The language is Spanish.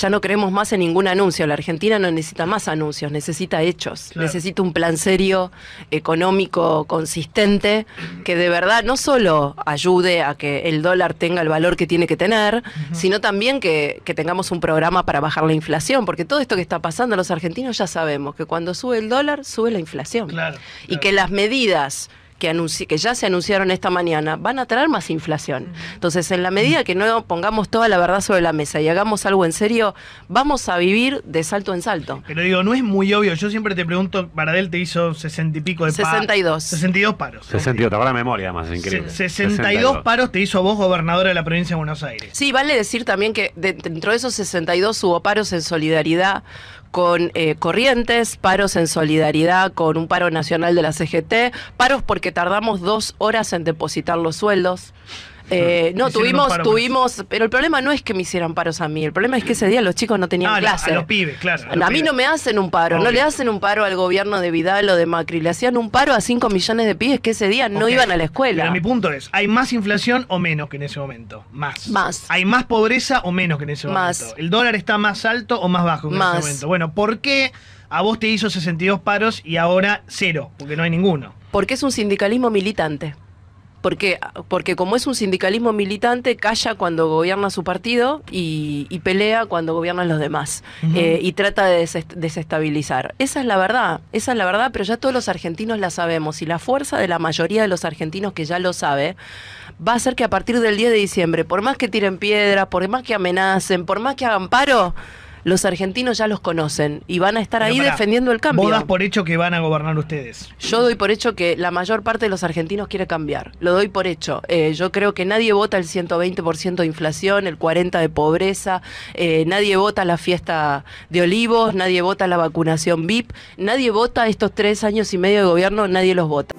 ya no creemos más en ningún anuncio. La Argentina no necesita más anuncios, necesita hechos, necesita un plan serio, económico, consistente, que de verdad no solo ayude a que el dólar tenga el valor que tiene que tener, sino también que, tengamos un programa para bajar la inflación, porque todo esto que está pasando los argentinos ya sabemos que cuando sube el dólar, sube la inflación. Y que las medidas que, ya se anunciaron esta mañana van a traer más inflación. Entonces, en la medida que no pongamos toda la verdad sobre la mesa y hagamos algo en serio, vamos a vivir de salto en salto. Pero digo, no es muy obvio. Yo siempre te pregunto, Baradel te hizo sesenta y pico de paros. 62. 62 paros. 62, te la memoria más increíble. 62, 62, paros te hizo vos gobernadora de la provincia de Buenos Aires. Sí, vale decir también que dentro de esos 62 hubo paros en solidaridad con eh, corrientes, paros en solidaridad con un paro nacional de la CGT, paros porque tardamos dos horas en depositar los sueldos. Eh, no, tuvimos, tuvimos, pero el problema no es que me hicieran paros a mí, el problema es que ese día los chicos no tenían ah, clase. A los pibes, claro. A, mí no me hacen un paro, no le hacen un paro al gobierno de Vidal o de Macri, le hacían un paro a 5 millones de pibes que ese día no iban a la escuela. Pero mi punto es, ¿hay más inflación o menos que en ese momento? Más. Más. ¿Hay más pobreza o menos que en ese más. momento? ¿El dólar está más alto o más bajo que en ese momento? Bueno, ¿por qué a vos te hizo 62 paros y ahora cero? Porque no hay ninguno. Porque es un sindicalismo militante. Porque, porque como es un sindicalismo militante, calla cuando gobierna su partido y, pelea cuando gobiernan los demás. Eh, y trata de desestabilizar. Esa es la verdad, esa es la verdad, pero ya todos los argentinos la sabemos. Y la fuerza de la mayoría de los argentinos que ya lo sabe, va a ser que a partir del 10 de diciembre, por más que tiren piedras, por más que amenacen, por más que hagan paro, los argentinos ya los conocen y van a estar ahí defendiendo el cambio. Vos por hecho que van a gobernar ustedes. Yo doy por hecho que la mayor parte de los argentinos quiere cambiar. Lo doy por hecho. Eh, yo creo que nadie vota el 120% de inflación, el 40% de pobreza, eh, nadie vota la fiesta de olivos, nadie vota la vacunación VIP, nadie vota estos tres años y medio de gobierno, nadie los vota.